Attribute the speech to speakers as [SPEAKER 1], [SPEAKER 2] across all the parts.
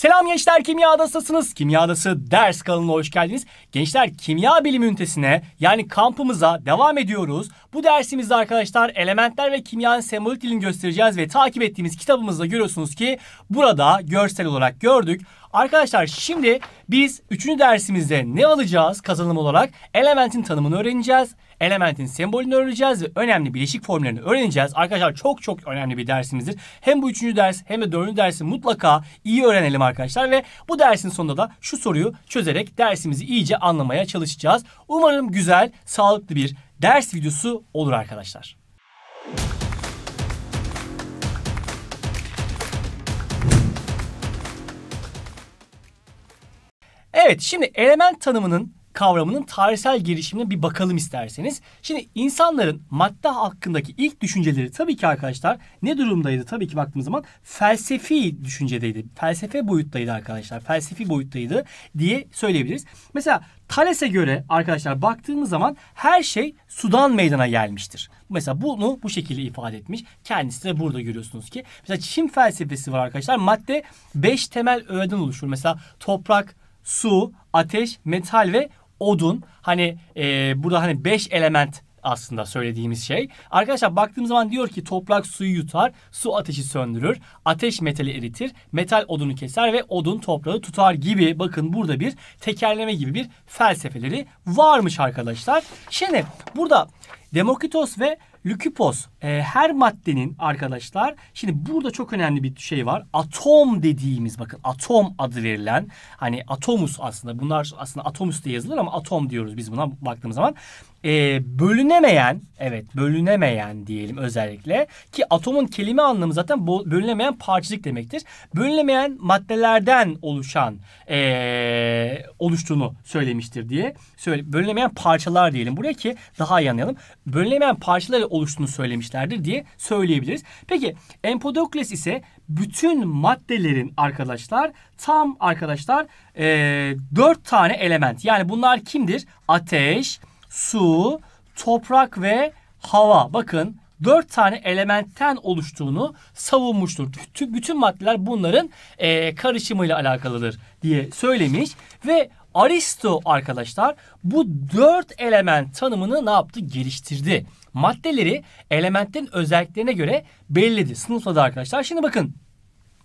[SPEAKER 1] Selam gençler Kimya Adasısınız Kimya Adası ders kanalına hoş geldiniz. Gençler kimya bilim ünitesine yani kampımıza devam ediyoruz. Bu dersimizde arkadaşlar elementler ve kimyanın sembolik dilini göstereceğiz ve takip ettiğimiz kitabımızda görüyorsunuz ki burada görsel olarak gördük. Arkadaşlar şimdi biz 3. dersimizde ne alacağız kazanım olarak? Elementin tanımını öğreneceğiz. Elementin sembolünü öğreneceğiz ve önemli bileşik formlarını öğreneceğiz. Arkadaşlar çok çok önemli bir dersimizdir. Hem bu üçüncü ders hem de dördüncü dersi mutlaka iyi öğrenelim arkadaşlar. Ve bu dersin sonunda da şu soruyu çözerek dersimizi iyice anlamaya çalışacağız. Umarım güzel, sağlıklı bir ders videosu olur arkadaşlar. Evet şimdi element tanımının kavramının tarihsel gelişimine bir bakalım isterseniz. Şimdi insanların madde hakkındaki ilk düşünceleri tabii ki arkadaşlar ne durumdaydı tabii ki baktığımız zaman felsefi düşüncedeydi. Felsefe boyuttaydı arkadaşlar. Felsefi boyuttaydı diye söyleyebiliriz. Mesela Thales'e göre arkadaşlar baktığımız zaman her şey sudan meydana gelmiştir. Mesela bunu bu şekilde ifade etmiş. Kendisi de burada görüyorsunuz ki. Mesela Çin felsefesi var arkadaşlar. Madde 5 temel öğeden oluşur. Mesela toprak, su, ateş, metal ve odun. Hani e, burada hani beş element aslında söylediğimiz şey. Arkadaşlar baktığımız zaman diyor ki toprak suyu yutar, su ateşi söndürür, ateş metali eritir, metal odunu keser ve odun toprağı tutar gibi bakın burada bir tekerleme gibi bir felsefeleri varmış arkadaşlar. Şimdi burada Demokritos ve Lüküpos e, her maddenin arkadaşlar şimdi burada çok önemli bir şey var. Atom dediğimiz bakın atom adı verilen hani atomus aslında bunlar aslında atomus diye yazılır ama atom diyoruz biz buna baktığımız zaman e, bölünemeyen evet bölünemeyen diyelim özellikle ki atomun kelime anlamı zaten bölünemeyen parçacık demektir. Bölünemeyen maddelerden oluşan e, oluştuğunu söylemiştir diye söyle bölünemeyen parçalar diyelim buraya ki daha iyi anlayalım. Bölünemeyen parçalar oluştuğunu söylemişlerdir diye söyleyebiliriz. Peki Empedokles ise bütün maddelerin arkadaşlar tam arkadaşlar e, ee, 4 tane element yani bunlar kimdir? Ateş, su, toprak ve hava. Bakın dört tane elementten oluştuğunu savunmuştur. Bütün maddeler bunların e, karışımıyla alakalıdır diye söylemiş ve Aristo arkadaşlar bu dört element tanımını ne yaptı? Geliştirdi. Maddeleri elementlerin özelliklerine göre belledi. Sınıfladı arkadaşlar. Şimdi bakın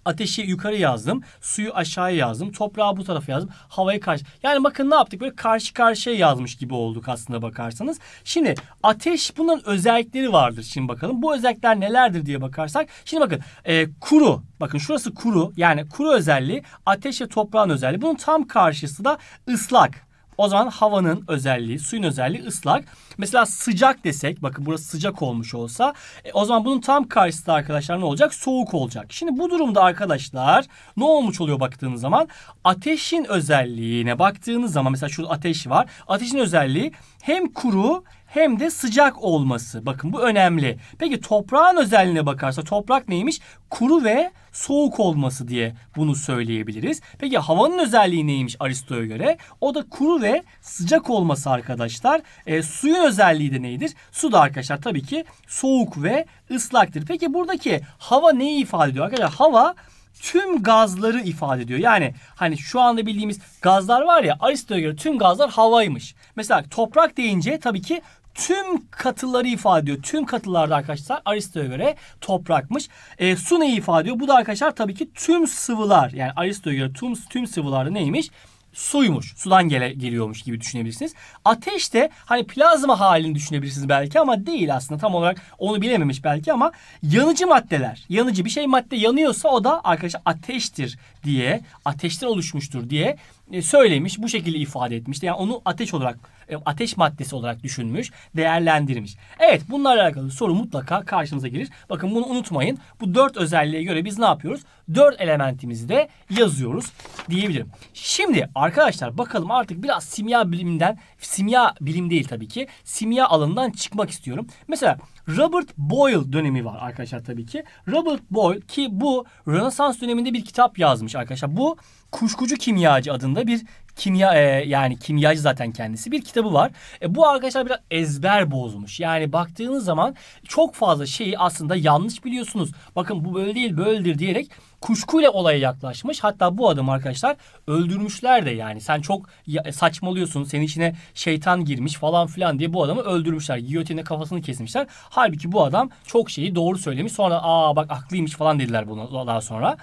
[SPEAKER 1] Ateşi yukarı yazdım. Suyu aşağıya yazdım. Toprağı bu tarafa yazdım. havayı karşı. Yani bakın ne yaptık? Böyle karşı karşıya yazmış gibi olduk aslında bakarsanız. Şimdi ateş bunun özellikleri vardır. Şimdi bakalım bu özellikler nelerdir diye bakarsak. Şimdi bakın e, kuru. Bakın şurası kuru. Yani kuru özelliği ateş ve toprağın özelliği. Bunun tam karşısı da ıslak. O zaman havanın özelliği, suyun özelliği ıslak. Mesela sıcak desek, bakın burası sıcak olmuş olsa, e, o zaman bunun tam karşısında arkadaşlar ne olacak? Soğuk olacak. Şimdi bu durumda arkadaşlar ne olmuş oluyor baktığınız zaman? Ateşin özelliğine baktığınız zaman mesela şurada ateş var. Ateşin özelliği hem kuru hem de sıcak olması. Bakın bu önemli. Peki toprağın özelliğine bakarsa toprak neymiş? Kuru ve soğuk olması diye bunu söyleyebiliriz. Peki havanın özelliği neymiş Aristo'ya göre? O da kuru ve sıcak olması arkadaşlar. E, suyun özelliği de neydir? Su da arkadaşlar tabii ki soğuk ve ıslaktır. Peki buradaki hava neyi ifade ediyor arkadaşlar? Hava tüm gazları ifade ediyor. Yani hani şu anda bildiğimiz gazlar var ya Aristo'ya göre tüm gazlar havaymış. Mesela toprak deyince tabii ki tüm katıları ifade ediyor. Tüm katılarda arkadaşlar Aristo'ya göre toprakmış. E, su neyi ifade ediyor? Bu da arkadaşlar tabii ki tüm sıvılar yani Aristo'ya göre tüm, tüm sıvılarda neymiş? suymuş. Sudan gele, geliyormuş gibi düşünebilirsiniz. Ateş de hani plazma halini düşünebilirsiniz belki ama değil aslında tam olarak onu bilememiş belki ama yanıcı maddeler. Yanıcı bir şey madde yanıyorsa o da arkadaşlar ateştir diye, ateşten oluşmuştur diye e, söylemiş. Bu şekilde ifade etmişti. Yani onu ateş olarak e, ateş maddesi olarak düşünmüş, değerlendirmiş. Evet bunlarla alakalı soru mutlaka karşımıza gelir. Bakın bunu unutmayın. Bu dört özelliğe göre biz ne yapıyoruz? Dört elementimizi de yazıyoruz diyebilirim. Şimdi arkadaşlar bakalım artık biraz simya biliminden, simya bilim değil tabii ki, simya alanından çıkmak istiyorum. Mesela Robert Boyle dönemi var arkadaşlar tabii ki. Robert Boyle ki bu Rönesans döneminde bir kitap yazmış arkadaşlar. Bu Kuşkucu Kimyacı adında bir kimya e, yani kimyacı zaten kendisi bir kitabı var. E, bu arkadaşlar biraz ezber bozmuş. Yani baktığınız zaman çok fazla şeyi aslında yanlış biliyorsunuz. Bakın bu böyle değil böyledir diyerek kuşkuyla olaya yaklaşmış. Hatta bu adam arkadaşlar öldürmüşler de yani. Sen çok e, saçmalıyorsun. Senin içine şeytan girmiş falan filan diye bu adamı öldürmüşler. Giyotinle kafasını kesmişler. Halbuki bu adam çok şeyi doğru söylemiş. Sonra aa bak aklıymış falan dediler bunu daha sonra.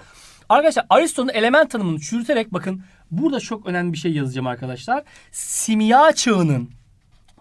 [SPEAKER 1] Arkadaşlar Aristo'nun element tanımını çürüterek bakın burada çok önemli bir şey yazacağım arkadaşlar. Simya çağının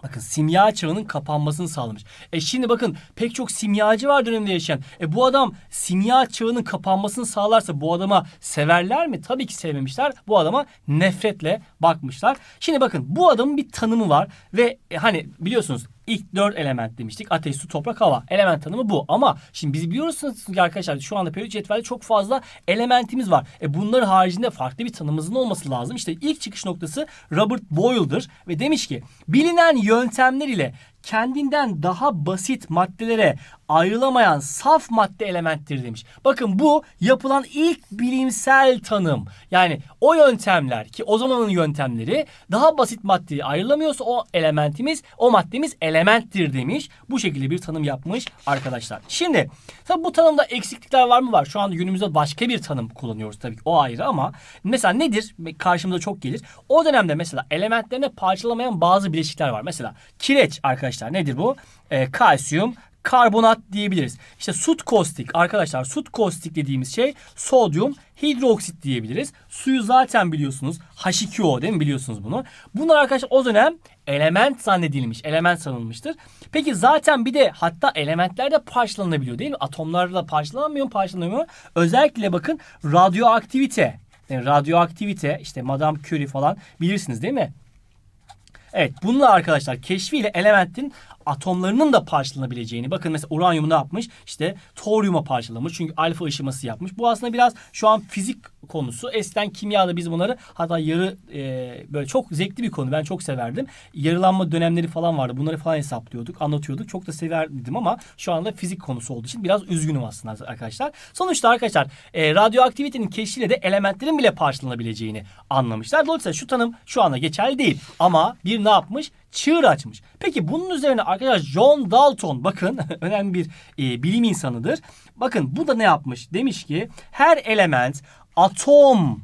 [SPEAKER 1] Bakın simya çağının kapanmasını sağlamış. E şimdi bakın pek çok simyacı var dönemde yaşayan. E bu adam simya çağının kapanmasını sağlarsa bu adama severler mi? Tabii ki sevmemişler. Bu adama nefretle bakmışlar. Şimdi bakın bu adamın bir tanımı var ve e, hani biliyorsunuz İlk dört element demiştik. Ateş, su, toprak, hava. Element tanımı bu. Ama şimdi biz biliyorsunuz ki arkadaşlar şu anda periyot cetvelde çok fazla elementimiz var. E bunlar haricinde farklı bir tanımımızın olması lazım. İşte ilk çıkış noktası Robert Boyle'dır ve demiş ki bilinen yöntemler ile kendinden daha basit maddelere ayrılamayan saf madde elementtir demiş. Bakın bu yapılan ilk bilimsel tanım. Yani o yöntemler ki o zamanın yöntemleri daha basit maddeyi ayrılamıyorsa o elementimiz, o maddemiz elementtir demiş. Bu şekilde bir tanım yapmış arkadaşlar. Şimdi tabi bu tanımda eksiklikler var mı var? Şu an günümüzde başka bir tanım kullanıyoruz tabii ki o ayrı ama mesela nedir? Karşımıza çok gelir. O dönemde mesela elementlerine parçalamayan bazı bileşikler var. Mesela kireç arkadaşlar arkadaşlar nedir bu? E, kalsiyum karbonat diyebiliriz. İşte sut kostik arkadaşlar sut kostik dediğimiz şey sodyum hidroksit diyebiliriz. Suyu zaten biliyorsunuz H2O değil mi biliyorsunuz bunu. Bunlar arkadaşlar o dönem element zannedilmiş element sanılmıştır. Peki zaten bir de hatta elementler de parçalanabiliyor değil mi? Atomlarla parçalanmıyor mu parçalanmıyor mu? Özellikle bakın radyoaktivite yani radyoaktivite işte Madame Curie falan bilirsiniz değil mi? Evet bununla arkadaşlar keşfiyle elementin atomlarının da parçalanabileceğini. Bakın mesela uranyumu ne yapmış? İşte toryuma parçalamış. Çünkü alfa ışıması yapmış. Bu aslında biraz şu an fizik konusu. Esten kimyada biz bunları hatta yarı e, böyle çok zevkli bir konu. Ben çok severdim. Yarılanma dönemleri falan vardı. Bunları falan hesaplıyorduk, anlatıyorduk. Çok da severdim ama şu anda fizik konusu olduğu için biraz üzgünüm aslında arkadaşlar. Sonuçta arkadaşlar e, radyoaktivitenin keşfiyle de elementlerin bile parçalanabileceğini anlamışlar. Dolayısıyla şu tanım şu anda geçerli değil. Ama bir ne yapmış? çığır açmış. Peki bunun üzerine arkadaş John Dalton bakın önemli bir e, bilim insanıdır. Bakın bu da ne yapmış? Demiş ki her element atom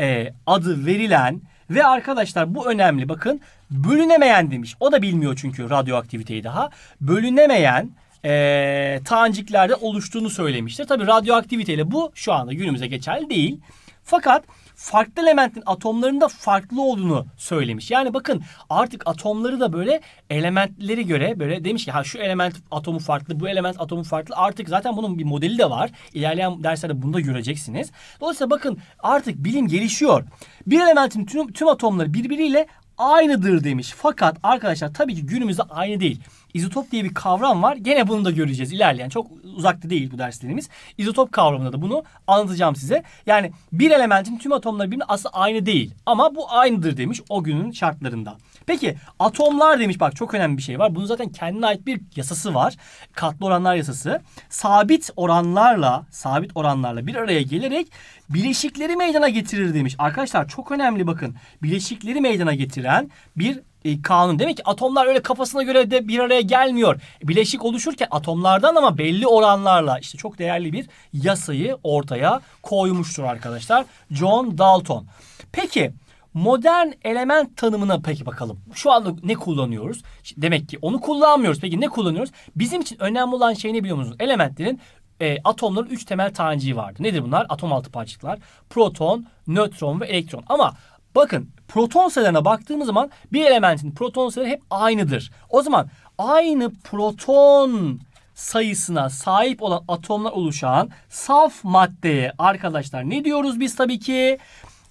[SPEAKER 1] e, adı verilen ve arkadaşlar bu önemli bakın bölünemeyen demiş. O da bilmiyor çünkü radyoaktiviteyi daha. Bölünemeyen e, taneciklerde oluştuğunu söylemiştir. Tabi radyoaktiviteyle bu şu anda günümüze geçerli değil. Fakat farklı elementin atomlarında farklı olduğunu söylemiş. Yani bakın artık atomları da böyle elementleri göre böyle demiş ki ha şu element atomu farklı, bu element atomu farklı. Artık zaten bunun bir modeli de var. İlerleyen derslerde bunu da göreceksiniz. Dolayısıyla bakın artık bilim gelişiyor. Bir elementin tüm, tüm atomları birbiriyle aynıdır demiş. Fakat arkadaşlar tabii ki günümüzde aynı değil. İzotop diye bir kavram var. Gene bunu da göreceğiz ilerleyen. Çok uzakta değil bu derslerimiz. İzotop kavramında da bunu anlatacağım size. Yani bir elementin tüm atomları birbirine aslında aynı değil. Ama bu aynıdır demiş o günün şartlarında. Peki atomlar demiş bak çok önemli bir şey var. Bunun zaten kendine ait bir yasası var. Katlı oranlar yasası. Sabit oranlarla sabit oranlarla bir araya gelerek bileşikleri meydana getirir demiş. Arkadaşlar çok önemli bakın. Bileşikleri meydana getiren bir e, kanun. Demek ki atomlar öyle kafasına göre de bir araya gelmiyor. Bileşik oluşurken atomlardan ama belli oranlarla işte çok değerli bir yasayı ortaya koymuştur arkadaşlar. John Dalton. Peki modern element tanımına peki bakalım. Şu anda ne kullanıyoruz? Demek ki onu kullanmıyoruz. Peki ne kullanıyoruz? Bizim için önemli olan şey ne biliyor musunuz? Elementlerin e, atomların üç temel taneciği vardı. Nedir bunlar? Atom altı parçacıklar. Proton, nötron ve elektron. Ama Bakın proton sayılarına baktığımız zaman bir elementin proton sayıları hep aynıdır. O zaman aynı proton sayısına sahip olan atomlar oluşan saf maddeye arkadaşlar ne diyoruz biz tabii ki?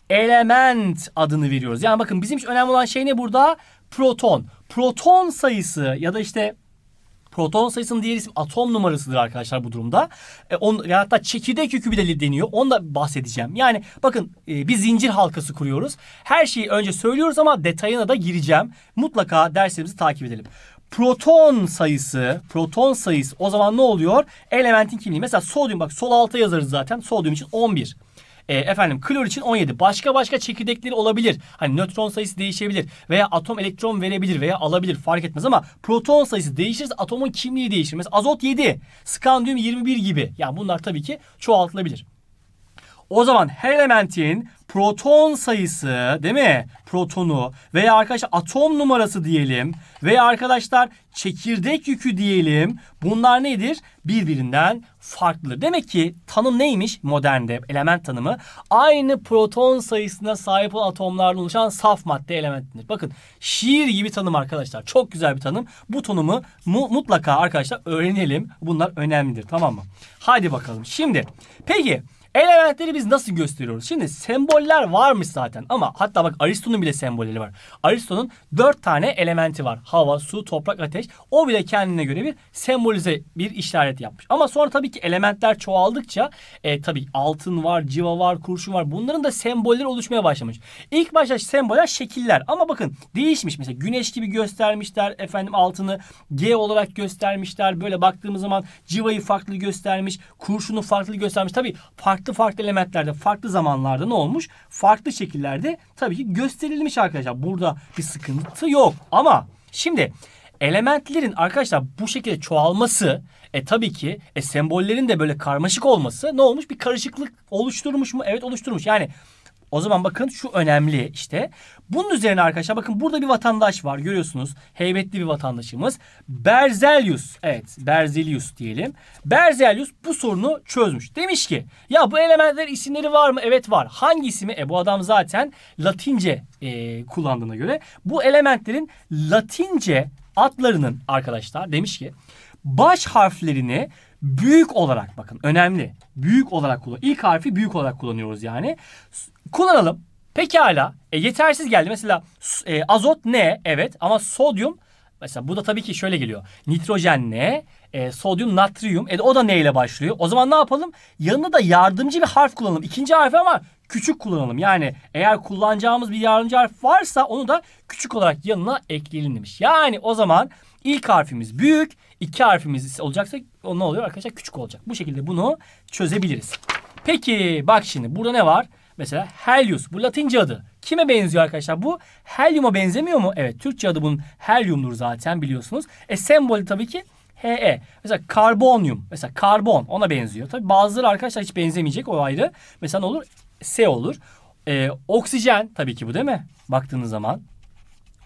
[SPEAKER 1] Element adını veriyoruz. Yani bakın bizim için önemli olan şey ne burada? Proton. Proton sayısı ya da işte Proton sayısının diğer isim atom numarasıdır arkadaşlar bu durumda. E, on, ya hatta çekirdek yükü bile deniyor. Onu da bahsedeceğim. Yani bakın e, bir zincir halkası kuruyoruz. Her şeyi önce söylüyoruz ama detayına da gireceğim. Mutlaka derslerimizi takip edelim proton sayısı, proton sayısı o zaman ne oluyor? Elementin kimliği. Mesela sodyum bak sol alta yazarız zaten. Sodyum için 11. E, efendim klor için 17. Başka başka çekirdekleri olabilir. Hani nötron sayısı değişebilir veya atom elektron verebilir veya alabilir fark etmez ama proton sayısı değişirse atomun kimliği değişir. Mesela azot 7, skandiyum 21 gibi. Yani bunlar tabii ki çoğaltılabilir. O zaman her elementin proton sayısı değil mi? Protonu veya arkadaşlar atom numarası diyelim veya arkadaşlar çekirdek yükü diyelim. Bunlar nedir? Birbirinden farklıdır. Demek ki tanım neymiş modernde element tanımı? Aynı proton sayısına sahip olan atomlardan oluşan saf madde elementidir. Bakın şiir gibi tanım arkadaşlar. Çok güzel bir tanım. Bu tanımı mu mutlaka arkadaşlar öğrenelim. Bunlar önemlidir tamam mı? Hadi bakalım. Şimdi peki Elementleri biz nasıl gösteriyoruz? Şimdi semboller varmış zaten ama hatta bak Aristo'nun bile sembolleri var. Aristo'nun dört tane elementi var. Hava, su, toprak, ateş. O bile kendine göre bir sembolize bir işaret yapmış. Ama sonra tabii ki elementler çoğaldıkça e, tabii altın var, civa var, kurşun var. Bunların da sembolleri oluşmaya başlamış. İlk başta semboller şekiller ama bakın değişmiş. Mesela güneş gibi göstermişler efendim altını G olarak göstermişler. Böyle baktığımız zaman civayı farklı göstermiş, kurşunu farklı göstermiş. Tabii farklı farklı farklı elementlerde farklı zamanlarda ne olmuş? Farklı şekillerde tabii ki gösterilmiş arkadaşlar. Burada bir sıkıntı yok ama şimdi elementlerin arkadaşlar bu şekilde çoğalması e tabii ki e, sembollerin de böyle karmaşık olması ne olmuş? Bir karışıklık oluşturmuş mu? Evet oluşturmuş. Yani o zaman bakın şu önemli işte. Bunun üzerine arkadaşlar bakın burada bir vatandaş var görüyorsunuz. Heybetli bir vatandaşımız. Berzelius. Evet Berzelius diyelim. Berzelius bu sorunu çözmüş. Demiş ki ya bu elementler isimleri var mı? Evet var. Hangi ismi? E bu adam zaten Latince e, kullandığına göre. Bu elementlerin Latince adlarının arkadaşlar demiş ki baş harflerini büyük olarak bakın önemli. Büyük olarak kullan. İlk harfi büyük olarak kullanıyoruz yani. Kullanalım. Pekala. E, yetersiz geldi. Mesela e, azot ne? Evet ama sodyum mesela bu da tabii ki şöyle geliyor. Nitrojen ne? E, sodyum natrium. E, o da ne ile başlıyor? O zaman ne yapalım? Yanına da yardımcı bir harf kullanalım. İkinci harfi ama küçük kullanalım. Yani eğer kullanacağımız bir yardımcı harf varsa onu da küçük olarak yanına ekleyelim demiş. Yani o zaman ilk harfimiz büyük, iki harfimiz olacaksa o ne oluyor arkadaşlar? Küçük olacak. Bu şekilde bunu çözebiliriz. Peki bak şimdi burada ne var? Mesela Helios bu Latince adı. Kime benziyor arkadaşlar bu? Helium'a benzemiyor mu? Evet Türkçe adı bunun Helium'dur zaten biliyorsunuz. E sembolü tabii ki HE. Mesela karbonyum. Mesela karbon ona benziyor. Tabii bazıları arkadaşlar hiç benzemeyecek o ayrı. Mesela ne olur? S olur. E, oksijen tabii ki bu değil mi? Baktığınız zaman.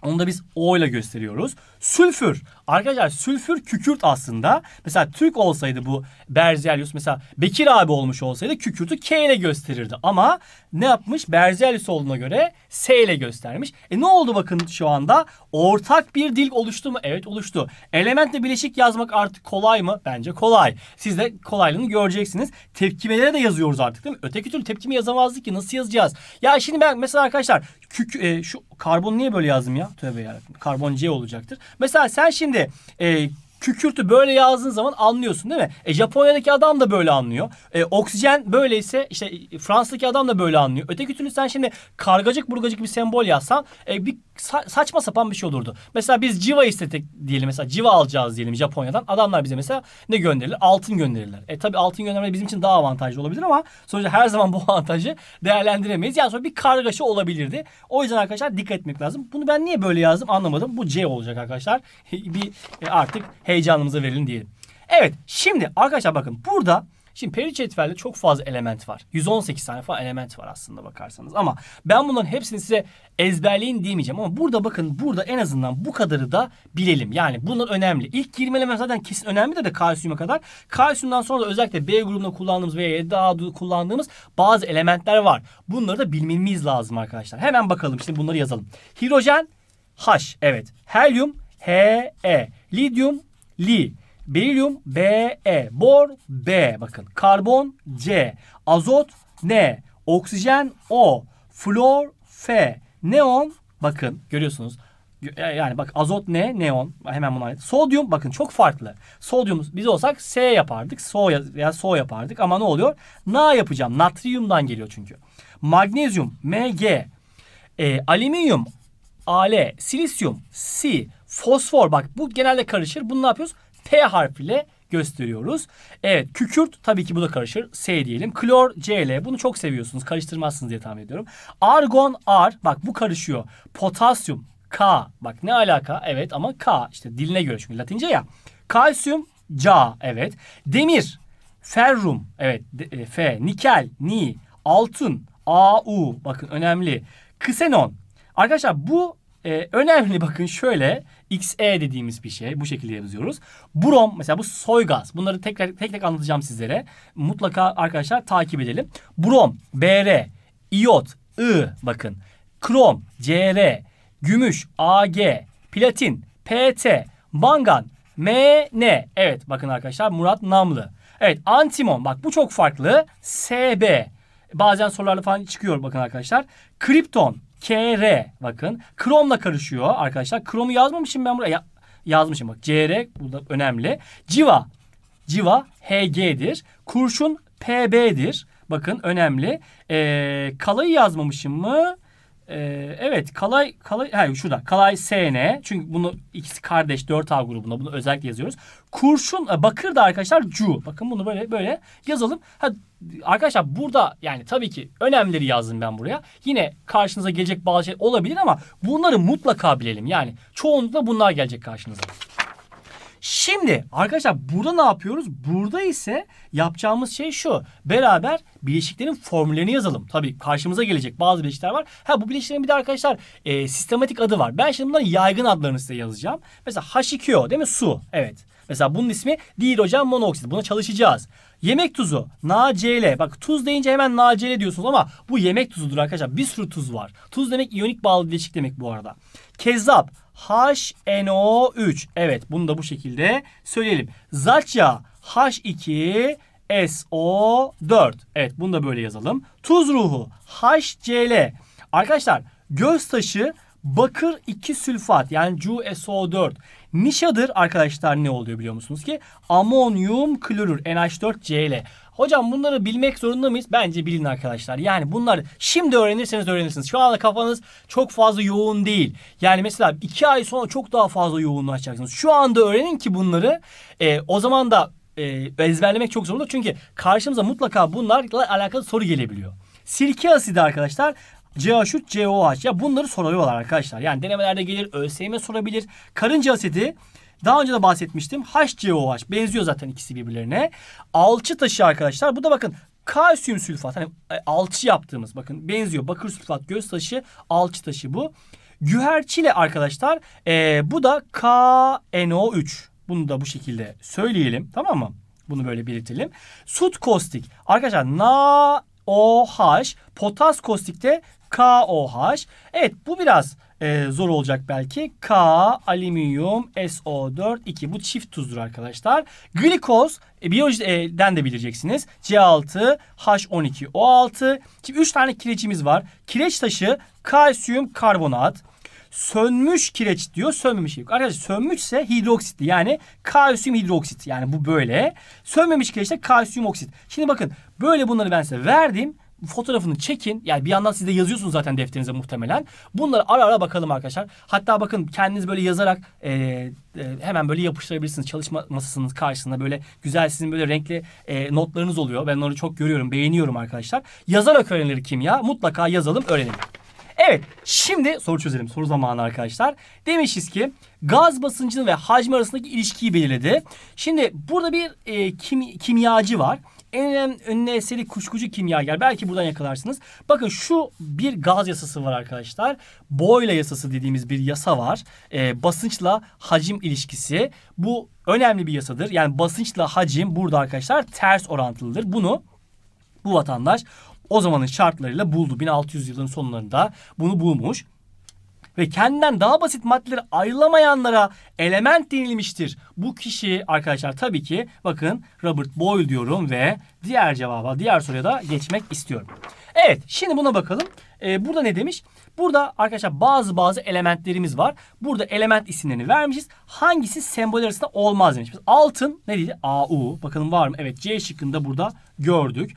[SPEAKER 1] Onu da biz O ile gösteriyoruz. Sülfür. Arkadaşlar sülfür kükürt aslında. Mesela Türk olsaydı bu Berzelius mesela Bekir abi olmuş olsaydı kükürtü K ile gösterirdi. Ama ne yapmış? Berzelius olduğuna göre S ile göstermiş. E ne oldu bakın şu anda? Ortak bir dil oluştu mu? Evet oluştu. Elementle bileşik yazmak artık kolay mı? Bence kolay. Siz de kolaylığını göreceksiniz. Tepkimelere de yazıyoruz artık değil mi? Öteki türlü tepkime yazamazdık ki. Nasıl yazacağız? Ya şimdi ben mesela arkadaşlar kük, e, şu karbon niye böyle yazdım ya? Tövbe yarabbim. Karbon C olacaktır. Mesela sen şimdi で、えー kükürtü böyle yazdığın zaman anlıyorsun değil mi? E Japonya'daki adam da böyle anlıyor. E, oksijen böyleyse işte Fransa'daki adam da böyle anlıyor. Öteki türlü sen şimdi kargacık burgacık bir sembol yazsan e, bir sa- saçma sapan bir şey olurdu. Mesela biz civa istedik diyelim mesela civa alacağız diyelim Japonya'dan. Adamlar bize mesela ne gönderirler? Altın gönderirler. E tabii altın göndermeleri bizim için daha avantajlı olabilir ama sonuçta her zaman bu avantajı değerlendiremeyiz. Yani sonra bir kargaşa olabilirdi. O yüzden arkadaşlar dikkat etmek lazım. Bunu ben niye böyle yazdım anlamadım. Bu C olacak arkadaşlar. bir e, artık heyecanımıza verelim diyelim. Evet şimdi arkadaşlar bakın burada Şimdi peri cetvel'de çok fazla element var. 118 tane falan element var aslında bakarsanız. Ama ben bunların hepsini size ezberleyin diyemeyeceğim. Ama burada bakın burada en azından bu kadarı da bilelim. Yani bunlar önemli. İlk 20 element zaten kesin önemli de, de kalsiyuma kadar. Kalsiyumdan sonra da özellikle B grubunda kullandığımız veya daha kullandığımız bazı elementler var. Bunları da bilmemiz lazım arkadaşlar. Hemen bakalım şimdi bunları yazalım. Hidrojen H evet. Helyum He. Lidyum Li. beryum B, E. Bor B. Bakın. Karbon C. Azot N. Oksijen O. Flor F. Neon bakın görüyorsunuz. Yani bak azot ne? Neon. Hemen bunu anladım. Sodyum bakın çok farklı. Sodyum biz olsak S yapardık. So ya so yapardık ama ne oluyor? Na yapacağım. Natriyumdan geliyor çünkü. Magnezyum Mg. E, alüminyum Al. Silisyum Si fosfor bak bu genelde karışır. Bunu ne yapıyoruz? P harfiyle gösteriyoruz. Evet kükürt tabii ki bu da karışır. S diyelim. Klor Cl bunu çok seviyorsunuz. Karıştırmazsınız diye tahmin ediyorum. Argon R bak bu karışıyor. Potasyum K bak ne alaka? Evet ama K işte diline göre çünkü Latince ya. Kalsiyum Ca evet. Demir ferrum evet e, F nikel ni altın AU bakın önemli. Ksenon Arkadaşlar bu ee, önemli bakın şöyle XE dediğimiz bir şey. Bu şekilde yazıyoruz. Brom mesela bu soy gaz. Bunları tekrar tek tek anlatacağım sizlere. Mutlaka arkadaşlar takip edelim. Brom, BR, iot, I bakın. Krom, CR, gümüş, AG, platin, PT, mangan, MN. Evet bakın arkadaşlar Murat Namlı. Evet antimon bak bu çok farklı. SB. Bazen sorularla falan çıkıyor bakın arkadaşlar. Kripton, KR bakın. Chrome'la karışıyor arkadaşlar. Chrome'u yazmamışım ben buraya. Ya, yazmışım bak. CR burada önemli. Civa. Civa HG'dir. Kurşun PB'dir. Bakın önemli. Ee, kalayı yazmamışım mı? Ee, evet Kalay Kalay hayır şurada Kalay SN çünkü bunu ikisi kardeş 4A grubunda bunu özellikle yazıyoruz. Kurşun e, Bakır da arkadaşlar Cu. Bakın bunu böyle böyle yazalım. Ha, arkadaşlar burada yani tabii ki önemleri yazdım ben buraya. Yine karşınıza gelecek bazı şey olabilir ama bunları mutlaka bilelim. Yani çoğunlukla bunlar gelecek karşınıza. Şimdi arkadaşlar burada ne yapıyoruz? Burada ise yapacağımız şey şu. Beraber bileşiklerin formüllerini yazalım. Tabii karşımıza gelecek bazı bileşikler var. Ha bu bileşiklerin bir de arkadaşlar e, sistematik adı var. Ben şimdi bunların yaygın adlarını size yazacağım. Mesela H2O değil mi? Su. Evet. Mesela bunun ismi dihidrojen monoksit. Buna çalışacağız. Yemek tuzu NaCl. Bak tuz deyince hemen NaCl diyorsunuz ama bu yemek tuzudur arkadaşlar. Bir sürü tuz var. Tuz demek iyonik bağlı bileşik demek bu arada. Kezzap HNO3. Evet bunu da bu şekilde söyleyelim. zatya H2 SO4. Evet bunu da böyle yazalım. Tuz ruhu HCl. Arkadaşlar göz taşı bakır 2 sülfat yani CuSO4. Nişadır arkadaşlar ne oluyor biliyor musunuz ki? Amonyum klorür NH4Cl. Hocam bunları bilmek zorunda mıyız? Bence bilin arkadaşlar. Yani bunları şimdi öğrenirseniz öğrenirsiniz. Şu anda kafanız çok fazla yoğun değil. Yani mesela iki ay sonra çok daha fazla yoğunlaşacaksınız. Şu anda öğrenin ki bunları. E, o zaman da e, ezberlemek çok zorunda. Çünkü karşımıza mutlaka bunlarla alakalı soru gelebiliyor. Sirke asidi arkadaşlar CH3, COH. Ya bunları soruyorlar arkadaşlar. Yani denemelerde gelir, ÖSYM sorabilir. Karınca asidi daha önce de bahsetmiştim. HCOH benziyor zaten ikisi birbirlerine. Alçı taşı arkadaşlar. Bu da bakın kalsiyum sülfat. Hani e, alçı yaptığımız bakın benziyor. Bakır sülfat göz taşı alçı taşı bu. Güherçile arkadaşlar e, bu da KNO3. Bunu da bu şekilde söyleyelim tamam mı? Bunu böyle belirtelim. Sut kostik. Arkadaşlar NaOH, potas kostikte KOH. Evet bu biraz e, zor olacak belki. K, alüminyum, SO4, 2. Bu çift tuzdur arkadaşlar. Glikoz, e, biyolojiden e, de bileceksiniz. C6, H12O6. Şimdi 3 tane kireçimiz var. Kireç taşı kalsiyum karbonat. Sönmüş kireç diyor, sönmemiş yok. Arkadaşlar sönmüşse hidroksitli yani kalsiyum hidroksit. Yani bu böyle. Sönmemiş kireçte kalsiyum oksit. Şimdi bakın böyle bunları ben size verdim fotoğrafını çekin. Yani bir yandan siz de yazıyorsunuz zaten defterinize muhtemelen. Bunları ara ara bakalım arkadaşlar. Hatta bakın kendiniz böyle yazarak e, e, hemen böyle yapıştırabilirsiniz. Çalışma masasının karşısında böyle güzel sizin böyle renkli e, notlarınız oluyor. Ben onları çok görüyorum, beğeniyorum arkadaşlar. Yazarak öğrenilir kimya. Mutlaka yazalım, öğrenelim. Evet şimdi soru çözelim. Soru zamanı arkadaşlar. Demişiz ki gaz basıncının ve hacmi arasındaki ilişkiyi belirledi. Şimdi burada bir e, kim, kimyacı var en önemli önüne eseri kuşkucu kimyager. Belki buradan yakalarsınız. Bakın şu bir gaz yasası var arkadaşlar. Boyle yasası dediğimiz bir yasa var. E, basınçla hacim ilişkisi. Bu önemli bir yasadır. Yani basınçla hacim burada arkadaşlar ters orantılıdır. Bunu bu vatandaş o zamanın şartlarıyla buldu. 1600 yılın sonlarında bunu bulmuş ve kendinden daha basit maddeleri ayrılamayanlara element denilmiştir. Bu kişi arkadaşlar tabii ki bakın Robert Boyle diyorum ve diğer cevaba, diğer soruya da geçmek istiyorum. Evet, şimdi buna bakalım. Ee, burada ne demiş? Burada arkadaşlar bazı bazı elementlerimiz var. Burada element isimlerini vermişiz. Hangisi sembol arasında olmaz demiş. altın ne dedi? AU. Bakalım var mı? Evet C şıkkında burada gördük.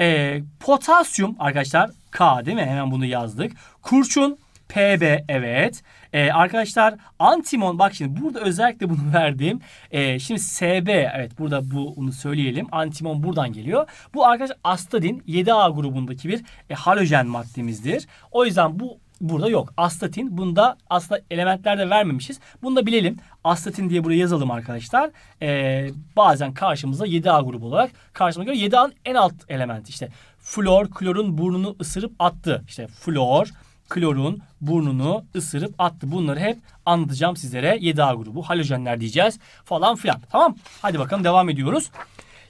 [SPEAKER 1] Ee, potasyum arkadaşlar K değil mi? Hemen bunu yazdık. Kurşun PB evet. Ee, arkadaşlar antimon bak şimdi burada özellikle bunu verdim. Ee, şimdi SB evet burada bu bunu söyleyelim. Antimon buradan geliyor. Bu arkadaşlar astadin 7A grubundaki bir e, halojen maddemizdir. O yüzden bu burada yok. Astatin bunda aslında elementlerde vermemişiz. Bunu da bilelim. Astatin diye buraya yazalım arkadaşlar. Ee, bazen karşımıza 7A grubu olarak karşımıza geliyor 7A'nın en alt elementi işte. Flor klorun burnunu ısırıp attı. İşte flor klorun burnunu ısırıp attı. Bunları hep anlatacağım sizlere. 7A grubu, halojenler diyeceğiz falan filan. Tamam Hadi bakalım devam ediyoruz.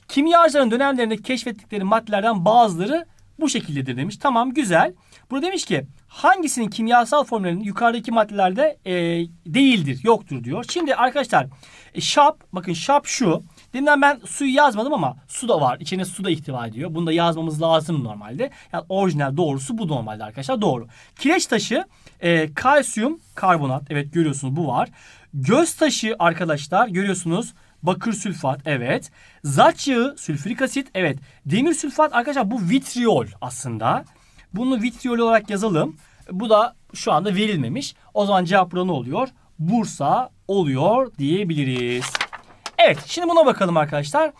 [SPEAKER 1] Kimyacıların dönemlerinde keşfettikleri maddelerden bazıları bu şekildedir demiş. Tamam güzel. Burada demiş ki hangisinin kimyasal formülünün yukarıdaki maddelerde e, değildir, yoktur diyor. Şimdi arkadaşlar e, şap, bakın şap şu. Dinlen ben suyu yazmadım ama su da var. İçine su da ihtiva ediyor. Bunu da yazmamız lazım normalde. Yani orijinal doğrusu bu normalde arkadaşlar. Doğru. Kireç taşı e, kalsiyum karbonat. Evet görüyorsunuz bu var. Göz taşı arkadaşlar görüyorsunuz. Bakır sülfat evet. Zat yağı sülfürik asit evet. Demir sülfat arkadaşlar bu vitriol aslında. Bunu vitriol olarak yazalım. Bu da şu anda verilmemiş. O zaman cevap burada ne oluyor? Bursa oluyor diyebiliriz. Evet şimdi buna bakalım arkadaşlar.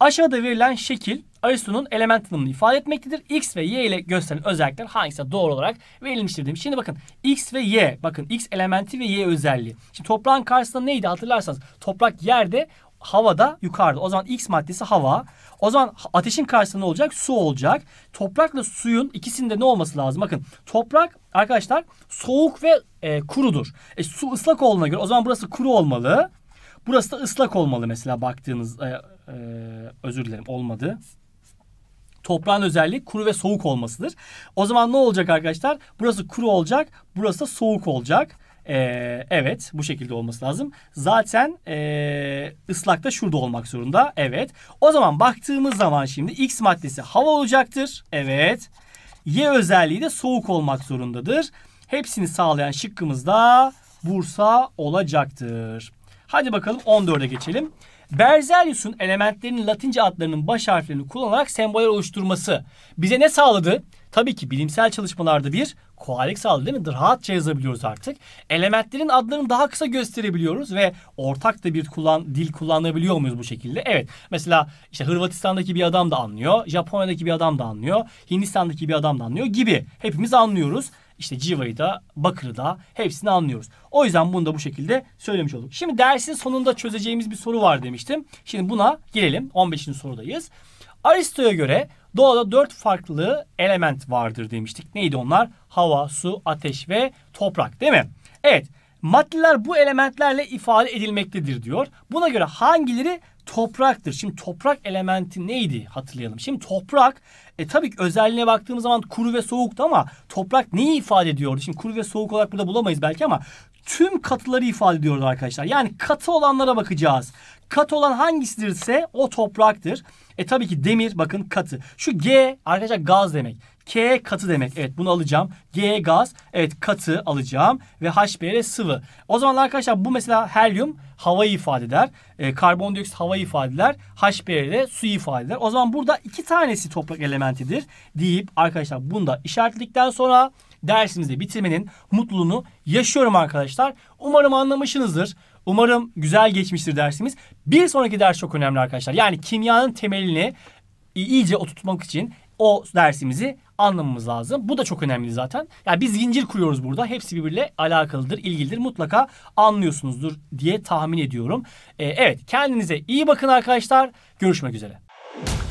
[SPEAKER 1] Aşağıda verilen şekil Aristo'nun element tanımını ifade etmektedir. X ve Y ile gösterilen özellikler hangisi doğru olarak verilmiştir demiş. Şimdi bakın X ve Y bakın X elementi ve Y özelliği. Şimdi toprağın karşısında neydi hatırlarsanız toprak yerde havada yukarıda. O zaman X maddesi hava. O zaman ateşin karşısında ne olacak? Su olacak. Toprakla suyun ikisinde ne olması lazım? Bakın toprak arkadaşlar soğuk ve e, kurudur. E, su ıslak olduğuna göre o zaman burası kuru olmalı. Burası da ıslak olmalı mesela baktığınız e, e, özür dilerim olmadı. Toprağın özelliği kuru ve soğuk olmasıdır. O zaman ne olacak arkadaşlar? Burası kuru olacak, burası da soğuk olacak. Ee, evet bu şekilde olması lazım. Zaten ee, ıslak da şurada olmak zorunda. Evet. O zaman baktığımız zaman şimdi X maddesi hava olacaktır. Evet. Y özelliği de soğuk olmak zorundadır. Hepsini sağlayan şıkkımız da Bursa olacaktır. Hadi bakalım 14'e geçelim. Berzelius'un elementlerin Latince adlarının baş harflerini kullanarak semboller oluşturması bize ne sağladı? Tabii ki bilimsel çalışmalarda bir kolaylık sağladı değil mi? Rahatça yazabiliyoruz artık. Elementlerin adlarını daha kısa gösterebiliyoruz ve ortak da bir kullan, dil kullanabiliyor muyuz bu şekilde? Evet. Mesela işte Hırvatistan'daki bir adam da anlıyor. Japonya'daki bir adam da anlıyor. Hindistan'daki bir adam da anlıyor gibi. Hepimiz anlıyoruz işte Civa'yı da Bakır'ı da hepsini anlıyoruz. O yüzden bunu da bu şekilde söylemiş olduk. Şimdi dersin sonunda çözeceğimiz bir soru var demiştim. Şimdi buna girelim. 15. sorudayız. Aristo'ya göre doğada dört farklı element vardır demiştik. Neydi onlar? Hava, su, ateş ve toprak değil mi? Evet. Maddeler bu elementlerle ifade edilmektedir diyor. Buna göre hangileri topraktır. Şimdi toprak elementi neydi hatırlayalım. Şimdi toprak e tabii ki özelliğine baktığımız zaman kuru ve soğuktu ama toprak neyi ifade ediyordu? Şimdi kuru ve soğuk olarak burada bulamayız belki ama tüm katıları ifade ediyordu arkadaşlar. Yani katı olanlara bakacağız. Katı olan hangisidirse o topraktır. E tabii ki demir bakın katı. Şu G arkadaşlar gaz demek. K katı demek. Evet bunu alacağım. G gaz. Evet katı alacağım. Ve HBr sıvı. O zaman arkadaşlar bu mesela helyum havayı ifade eder. E, karbondioksit havayı ifade eder. HBr de suyu ifade eder. O zaman burada iki tanesi toprak elementidir deyip arkadaşlar bunu da işaretledikten sonra dersimizi bitirmenin mutluluğunu yaşıyorum arkadaşlar. Umarım anlamışsınızdır. Umarım güzel geçmiştir dersimiz. Bir sonraki ders çok önemli arkadaşlar. Yani kimyanın temelini iyice oturtmak için o dersimizi anlamamız lazım. Bu da çok önemli zaten. Yani biz zincir kuruyoruz burada. Hepsi birbirle alakalıdır, ilgilidir. Mutlaka anlıyorsunuzdur diye tahmin ediyorum. Ee, evet kendinize iyi bakın arkadaşlar. Görüşmek üzere.